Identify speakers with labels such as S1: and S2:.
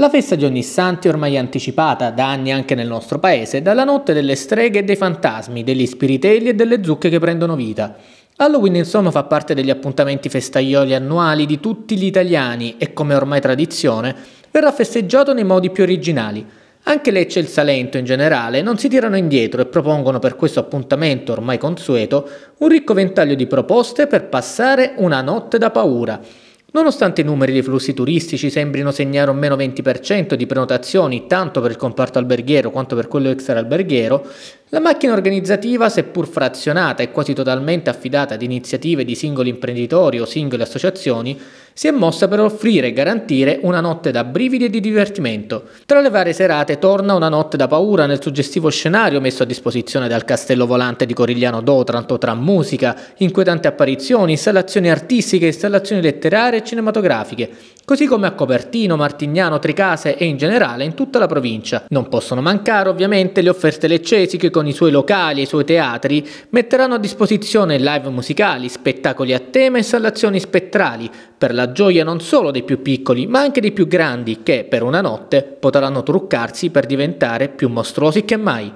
S1: La festa di Ognissanti è ormai anticipata da anni anche nel nostro paese dalla notte delle streghe e dei fantasmi, degli spiritelli e delle zucche che prendono vita. Halloween insomma fa parte degli appuntamenti festaioli annuali di tutti gli italiani e come ormai tradizione verrà festeggiato nei modi più originali. Anche Lecce e il Salento in generale non si tirano indietro e propongono per questo appuntamento ormai consueto un ricco ventaglio di proposte per passare una notte da paura. Nonostante i numeri dei flussi turistici sembrino segnare un meno 20% di prenotazioni tanto per il comparto alberghiero quanto per quello extra alberghiero, la macchina organizzativa, seppur frazionata e quasi totalmente affidata ad iniziative di singoli imprenditori o singole associazioni, si è mossa per offrire e garantire una notte da brividi e di divertimento. Tra le varie serate torna una notte da paura nel suggestivo scenario messo a disposizione dal castello volante di Corigliano d'Otranto tra musica, inquietanti apparizioni, installazioni artistiche, installazioni letterarie e cinematografiche, così come a Copertino, Martignano, Tricase e in generale in tutta la provincia. Non possono mancare ovviamente le offerte leccesi che con i suoi locali e i suoi teatri metteranno a disposizione live musicali, spettacoli a tema e installazioni spettrali, per la gioia non solo dei più piccoli ma anche dei più grandi che, per una notte, potranno truccarsi per diventare più mostruosi che mai.